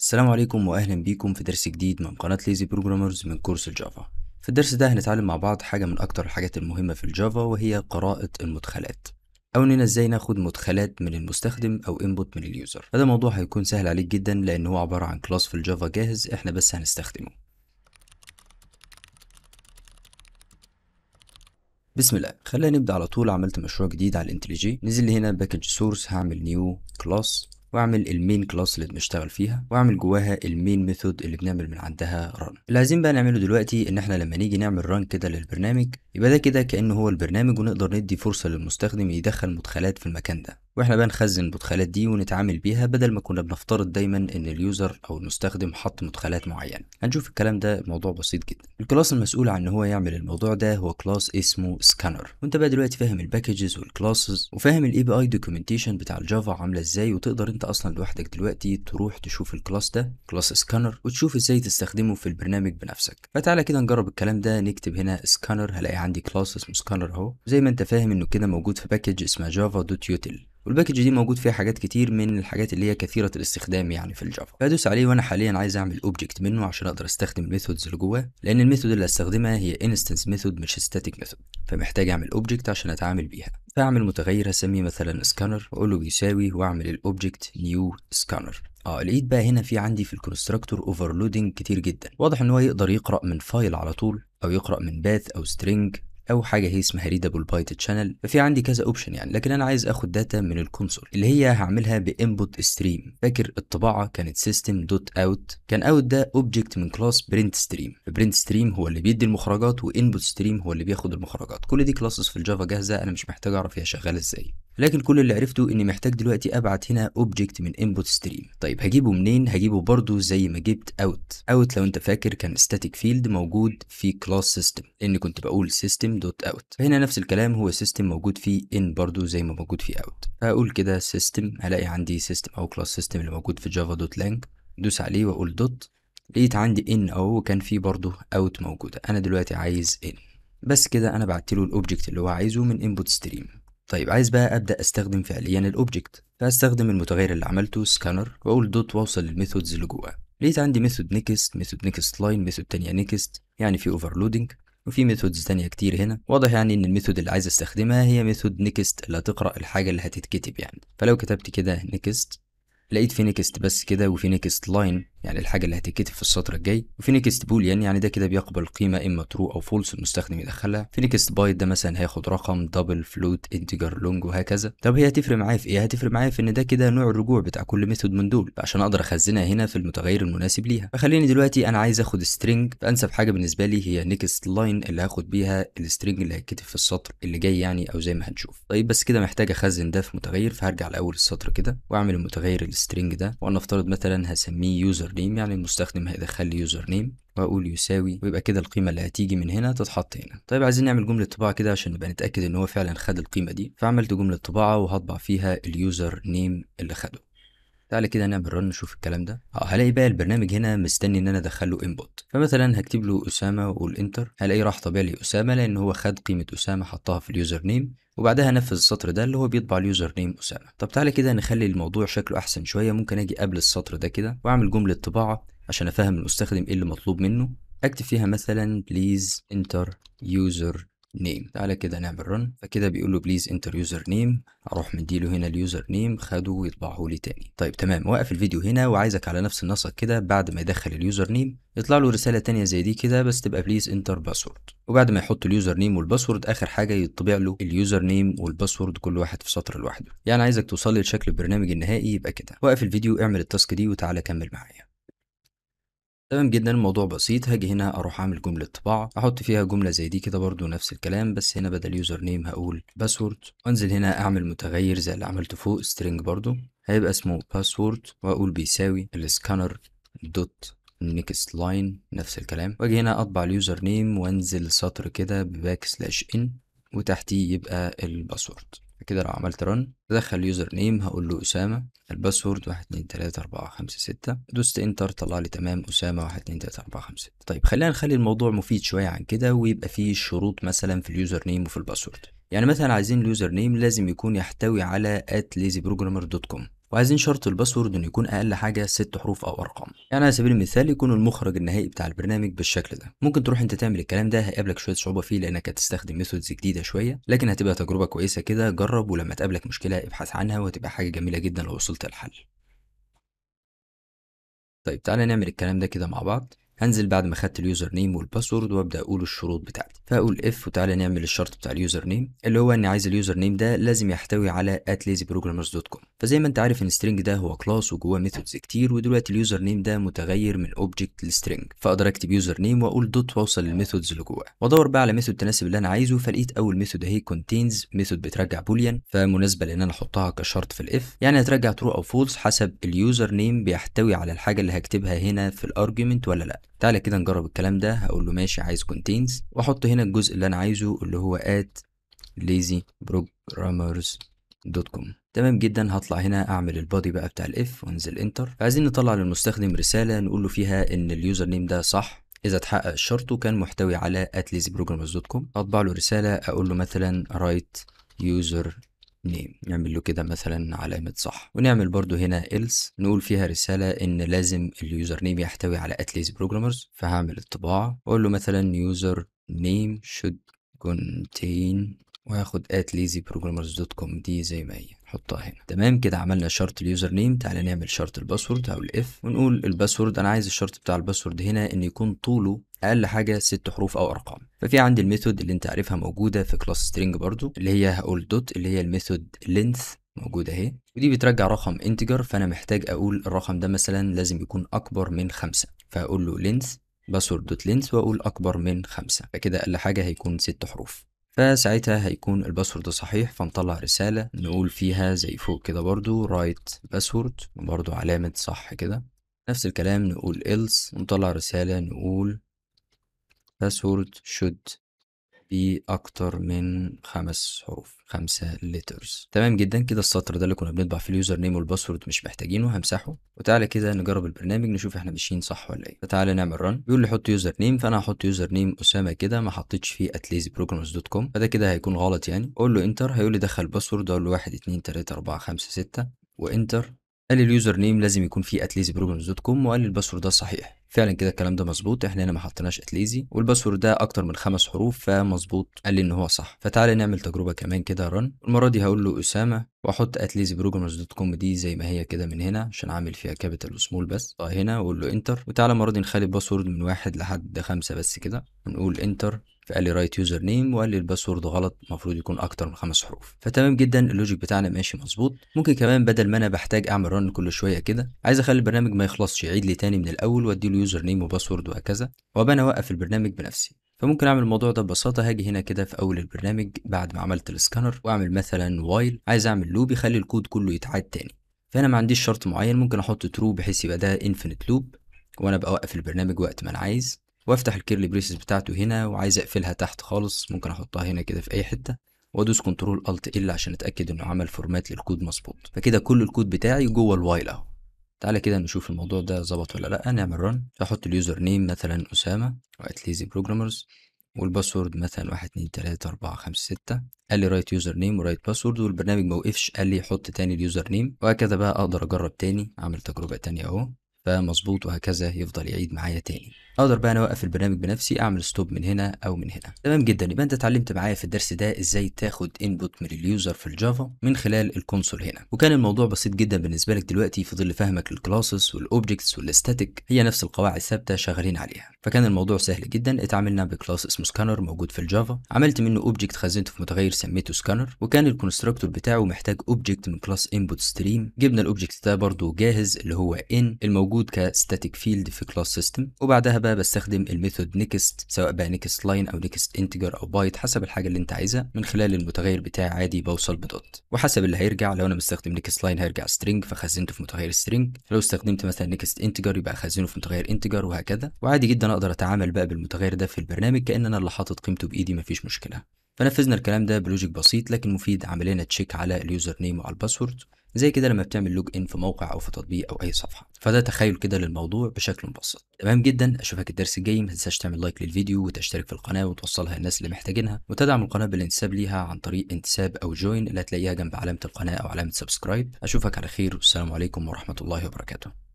السلام عليكم واهلا بيكم في درس جديد من قناة ليزي بروجرامرز من كورس الجافا في الدرس ده هنتعلم مع بعض حاجة من اكتر الحاجات المهمة في الجافا وهي قراءة المدخلات او اننا ازاي ناخد مدخلات من المستخدم او انبوت من اليوزر فده موضوع هيكون سهل عليك جدا لان هو عبارة عن كلاس في الجافا جاهز احنا بس هنستخدمه بسم الله خلينا نبدا على طول عملت مشروع جديد على الانتليجي نزل لي هنا باكج سورس هعمل نيو كلاس واعمل المين كلاس اللي بنشتغل فيها واعمل جواها المين ميثود اللي بنعمل من عندها ران اللي عايزين بقى نعمله دلوقتي ان احنا لما نيجي نعمل ران كده للبرنامج يبقى ده كده كانه هو البرنامج ونقدر ندي فرصه للمستخدم يدخل مدخلات في المكان ده واحنا بقى نخزن المدخلات دي ونتعامل بيها بدل ما كنا بنفترض دايما ان اليوزر او المستخدم حط مدخلات معينه هنشوف الكلام ده موضوع بسيط جدا الكلاس المسؤول عن ان هو يعمل الموضوع ده هو كلاس اسمه سكانر وانت بقى دلوقتي فاهم الباكجز والكلاسز وفاهم الاي بي اي دوكيومنتيشن بتاع الجافا عامله ازاي وتقدر انت اصلا لوحدك دلوقتي تروح تشوف الكلاس ده كلاس سكانر وتشوف ازاي تستخدمه في البرنامج بنفسك فتعالى كده نجرب الكلام ده نكتب هنا سكانر هلاقي عندي كلاس اسمه سكانر اهو زي ما انت فاهم انه كده موجود في باكج اسمه جافا دوت يوتيل والباكج دي موجود فيها حاجات كتير من الحاجات اللي هي كثيره الاستخدام يعني في الجافا فادوس عليه وانا حاليا عايز اعمل اوبجكت منه عشان اقدر استخدم الميثودز اللي جواه لان الميثود اللي هستخدمها هي انستنس ميثود مش ستاتيك ميثود فمحتاج اعمل اوبجكت عشان اتعامل بيها فاعمل متغير هسميه مثلا سكانر واقول له بيساوي واعمل الاوبجكت نيو سكانر اه لقيت بقى هنا في عندي في الكونستراكتور اوفرلودنج كتير جدا واضح ان هو يقدر يقرا من فايل على طول او يقرا من باث او سترينج او حاجه هي اسمها ريدابل بايت شانل ففي عندي كذا اوبشن يعني لكن انا عايز اخد داتا من الكونسول اللي هي هعملها بانبوت ستريم فاكر الطباعه كانت سيستم دوت اوت كان اوت ده اوبجكت من كلاس برنت ستريم برنت ستريم هو اللي بيدي المخرجات وانبوت ستريم هو اللي بياخد المخرجات كل دي كلاسز في الجافا جاهزه انا مش محتاج اعرف هي شغاله ازاي لكن كل اللي عرفته اني محتاج دلوقتي ابعت هنا اوبجكت من انبوت ستريم طيب هجيبه منين هجيبه برضو زي ما جبت اوت اوت لو انت فاكر كان ستاتيك فيلد موجود في كلاس سيستم لان كنت بقول سيستم دوت اوت فهنا نفس الكلام هو سيستم موجود فيه ان برضو زي ما موجود فيه اوت هقول كده سيستم هلاقي عندي سيستم او كلاس سيستم اللي موجود في جافا دوت لانج دوس عليه واقول دوت لقيت عندي ان اهو وكان فيه برضو اوت موجوده انا دلوقتي عايز ان بس كده انا بعت له الاوبجكت اللي هو عايزه من انبوت ستريم طيب عايز بقى ابدا استخدم فعليا الاوبجكت فاستخدم المتغير اللي عملته سكانر واقول دوت واوصل للميثودز اللي جواه لقيت عندي ميثود نيكست ميثود نيكست لاين ميثود تانية نيكست يعني في اوفرلودنج وفي ميثودز تانية كتير هنا واضح يعني ان الميثود اللي عايز استخدمها هي ميثود نيكست اللي هتقرا الحاجه اللي هتتكتب يعني فلو كتبت كده نيكست لقيت في نيكست بس كده وفي نيكست لاين يعني الحاجة اللي هتتكتب في السطر الجاي وفي نيكست يعني، بوليان يعني ده كده بيقبل قيمة إما ترو أو فولس المستخدم يدخلها في نيكست بايت ده مثلا هياخد رقم دبل فلوت انتجر لونج وهكذا طب هي هتفرق معايا في إيه هتفرق معايا في إن ده كده نوع الرجوع بتاع كل ميثود من دول عشان أقدر أخزنها هنا في المتغير المناسب ليها فخليني دلوقتي أنا عايز آخد سترينج فأنسب حاجة بالنسبة لي هي نيكست لاين اللي هاخد بيها السترينج اللي هيتكتب في السطر اللي جاي يعني أو زي ما هنشوف طيب بس كده محتاج أخزن ده في متغير فهرجع لأول السطر كده وأعمل المتغير السترينج ده وأنا أفترض مثلا هسميه يوزر اليوزر نيم يعني المستخدم هيدخل لي يوزر نيم واقول يساوي ويبقى كده القيمه اللي هتيجي من هنا تتحط هنا طيب عايزين نعمل جمله طباعه كده عشان نبقى نتاكد ان هو فعلا خد القيمه دي فعملت جمله طباعه وهطبع فيها اليوزر نيم اللي خده تعالى كده نعمل رن نشوف الكلام ده اه هلاقي بقى البرنامج هنا مستني ان انا ادخل له انبوت فمثلا هكتب له اسامه واقول انتر هلاقي راح طبيعي لاسامه لان هو خد قيمه اسامه حطها في اليوزر نيم وبعدها نفذ السطر ده اللي هو بيطبع اليوزر نيم اسامه طب تعالى كده نخلي الموضوع شكله احسن شويه ممكن اجي قبل السطر ده كده واعمل جمله طباعه عشان افهم المستخدم ايه اللي مطلوب منه اكتب فيها مثلا بليز انتر يوزر نيم تعالى كده نعمل رن فكده بيقول له بليز انتر يوزر نيم اروح مديله هنا اليوزر نيم خده ويطبعه لي تاني طيب تمام وقف الفيديو هنا وعايزك على نفس النسق كده بعد ما يدخل اليوزر نيم يطلع له رساله تانية زي دي كده بس تبقى بليز انتر باسورد وبعد ما يحط اليوزر نيم والباسورد اخر حاجه يطبع له اليوزر نيم والباسورد كل واحد في سطر لوحده يعني عايزك توصل لي لشكل البرنامج النهائي يبقى كده وقف الفيديو اعمل التاسك دي وتعالى كمل معايا تمام جدا الموضوع بسيط هاجي هنا اروح اعمل جمله طباعه احط فيها جمله زي دي كده برضو نفس الكلام بس هنا بدل يوزر نيم هقول باسورد وانزل هنا اعمل متغير زي اللي عملته فوق سترينج برضو هيبقى اسمه باسورد واقول بيساوي السكانر دوت نيكست لاين نفس الكلام واجي هنا اطبع اليوزر نيم وانزل سطر كده بباك سلاش ان وتحتيه يبقى الباسورد كده لو عملت رن ادخل اليوزر نيم هقول له اسامه الباسورد واحد اتنين تلاتة أربعة خمسة ستة دوست انتر طلع لي تمام أسامة واحد اتنين تلاتة أربعة خمسة ستة طيب خلينا نخلي الموضوع مفيد شوية عن كده ويبقى فيه شروط مثلا في اليوزر نيم وفي الباسورد يعني مثلا عايزين اليوزر نيم لازم يكون يحتوي على at lazyprogrammer.com وعايزين شرط الباسورد انه يكون اقل حاجه ست حروف او ارقام يعني على سبيل المثال يكون المخرج النهائي بتاع البرنامج بالشكل ده ممكن تروح انت تعمل الكلام ده هيقابلك شويه صعوبه فيه لانك هتستخدم ميثودز جديده شويه لكن هتبقى تجربه كويسه كده جرب ولما تقابلك مشكله ابحث عنها وهتبقى حاجه جميله جدا لو وصلت للحل طيب تعالى نعمل الكلام ده كده مع بعض هنزل بعد ما خدت اليوزر نيم والباسورد وابدا اقول الشروط بتاعتي فاقول اف وتعالى نعمل الشرط بتاع اليوزر نيم اللي هو اني عايز اليوزر نيم ده لازم يحتوي على atlazyprogrammers.com فزي ما انت عارف ان string ده هو كلاس وجواه ميثودز كتير ودلوقتي اليوزر نيم ده متغير من اوبجكت لسترينج فاقدر اكتب يوزر نيم واقول دوت واوصل للميثودز اللي جواه وادور بقى على ميثود تناسب اللي انا عايزه فلقيت اول ميثود اهي contains ميثود بترجع بوليان فمناسبه لان انا احطها كشرط في الاف يعني هترجع ترو او فولس حسب اليوزر نيم بيحتوي على الحاجه اللي هكتبها هنا في الارجيومنت ولا لا تعالى كده نجرب الكلام ده هقول له ماشي عايز كونتينز واحط هنا الجزء اللي انا عايزه اللي هو دوت كوم تمام جدا هطلع هنا اعمل البادي بقى بتاع الاف وانزل انتر عايزين نطلع للمستخدم رساله نقول له فيها ان اليوزر نيم ده صح إذا اتحقق الشرط وكان محتوي على كوم أطبع له رسالة أقول له مثلا رايت يوزر نيم نعمل له كده مثلا علامة صح ونعمل برضو هنا ايلس نقول فيها رسالة ان لازم اليوزر نيم يحتوي على أتليز بروجرامرز فهعمل الطباعة واقول له مثلا يوزر نيم شود contain وهاخد at lazyprogrammers.com دي زي ما هي نحطها هنا تمام كده عملنا شرط اليوزر نيم تعالى نعمل شرط الباسورد او الاف ونقول الباسورد انا عايز الشرط بتاع الباسورد هنا ان يكون طوله اقل حاجه ست حروف او ارقام ففي عندي الميثود اللي انت عارفها موجوده في كلاس سترينج برضو اللي هي هقول دوت اللي هي الميثود لينث موجوده اهي ودي بترجع رقم انتجر فانا محتاج اقول الرقم ده مثلا لازم يكون اكبر من خمسة فهقول له لينث باسورد دوت لينث واقول اكبر من خمسة فكده اقل حاجه هيكون ست حروف فساعتها هيكون الباسورد صحيح فنطلع رسالة نقول فيها زي فوق كده برضو رايت باسورد برضو علامة صح كده نفس الكلام نقول else ونطلع رسالة نقول باسورد شود أكتر من خمس حروف خمسة لترز تمام جدا كده السطر ده اللي كنا بنطبع فيه اليوزر نيم والباسورد مش محتاجينه همسحه وتعالى كده نجرب البرنامج نشوف احنا ماشيين صح ولا ايه فتعالى نعمل رن بيقول لي حط يوزر نيم فانا هحط يوزر نيم اسامه كده ما حطيتش فيه دوت كوم فده كده هيكون غلط يعني اقول له انتر هيقول لي دخل باسورد اقول له 1 2 3 4 5 6 وانتر قال لي اليوزر نيم لازم يكون فيه دوت كوم وقال لي الباسورد ده صحيح فعلا كده الكلام ده مظبوط احنا هنا ما حطيناش اتليزي والباسورد ده اكتر من خمس حروف فمظبوط قال لي ان هو صح فتعالى نعمل تجربه كمان كده رن المره دي هقول له اسامه واحط اتليزي بروجرامرز دوت كوم دي زي ما هي كده من هنا عشان عامل فيها كابيتال وسمول بس آه، هنا واقول له انتر وتعالى المره دي نخلي الباسورد من واحد لحد خمسه بس كده ونقول انتر فقال لي رايت يوزر نيم وقال لي الباسورد غلط المفروض يكون اكتر من خمس حروف فتمام جدا اللوجيك بتاعنا ماشي مظبوط ممكن كمان بدل ما انا بحتاج اعمل رن كل شويه كده عايز اخلي البرنامج ما يخلصش يعيد لي تاني من الاول وادي له يوزر نيم وباسورد وهكذا وابقى انا اوقف البرنامج بنفسي فممكن اعمل الموضوع ده ببساطه هاجي هنا كده في اول البرنامج بعد ما عملت السكانر واعمل مثلا وايل عايز اعمل لوب يخلي الكود كله يتعاد تاني فانا ما عنديش شرط معين ممكن احط ترو بحيث يبقى ده انفينيت لوب وانا بوقف البرنامج وقت ما انا عايز وافتح الكيرلي بريسز بتاعته هنا وعايز اقفلها تحت خالص ممكن احطها هنا كده في اي حته وادوس كنترول الت ال عشان اتاكد انه عمل فورمات للكود مظبوط فكده كل الكود بتاعي جوه الوايل اهو تعالى كده نشوف الموضوع ده ظبط ولا لا نعمل رن احط اليوزر نيم مثلا اسامه واتليزي بروجرامرز والباسورد مثلا 1 2 3 4 5 6 قال لي رايت يوزر نيم ورايت باسورد والبرنامج موقفش قال لي حط تاني اليوزر نيم وهكذا بقى أقدر أجرب تاني أعمل تجربة تانية أهو فمظبوط وهكذا يفضل يعيد معايا تاني اقدر بقى انا اوقف البرنامج بنفسي اعمل ستوب من هنا او من هنا تمام جدا يبقى انت اتعلمت معايا في الدرس ده ازاي تاخد انبوت من اليوزر في الجافا من خلال الكونسول هنا وكان الموضوع بسيط جدا بالنسبه لك دلوقتي في ظل فهمك للكلاسز والاوبجكتس والاستاتيك هي نفس القواعد الثابته شغالين عليها فكان الموضوع سهل جدا اتعاملنا بكلاس اسمه سكانر موجود في الجافا عملت منه اوبجكت خزنته في متغير سميته سكانر وكان الكونستراكتور بتاعه محتاج اوبجكت من كلاس انبوت ستريم جبنا الاوبجكت ده برده جاهز اللي هو ان الموجود موجود كستاتيك فيلد في كلاس سيستم وبعدها بقى بستخدم الميثود نيكست سواء بقى نيكست لاين او نيكست انتجر او بايت حسب الحاجه اللي انت عايزها من خلال المتغير بتاعي عادي بوصل بدوت وحسب اللي هيرجع لو انا مستخدم نيكست لاين هيرجع سترينج فخزنته في متغير سترينج لو استخدمت مثلا نيكست انتجر يبقى اخزنه في متغير انتجر وهكذا وعادي جدا اقدر اتعامل بقى بالمتغير ده في البرنامج كان انا اللي حاطط قيمته بايدي مفيش مشكله فنفذنا الكلام ده بلوجيك بسيط لكن مفيد عملنا تشيك على اليوزر نيم وعلى الباسورد زي كده لما بتعمل لوج ان في موقع او في تطبيق او اي صفحه فده تخيل كده للموضوع بشكل مبسط تمام جدا اشوفك الدرس الجاي ما تنساش تعمل لايك للفيديو وتشترك في القناه وتوصلها للناس اللي محتاجينها وتدعم القناه بالانتساب ليها عن طريق انتساب او جوين اللي هتلاقيها جنب علامه القناه او علامه سبسكرايب اشوفك على خير والسلام عليكم ورحمه الله وبركاته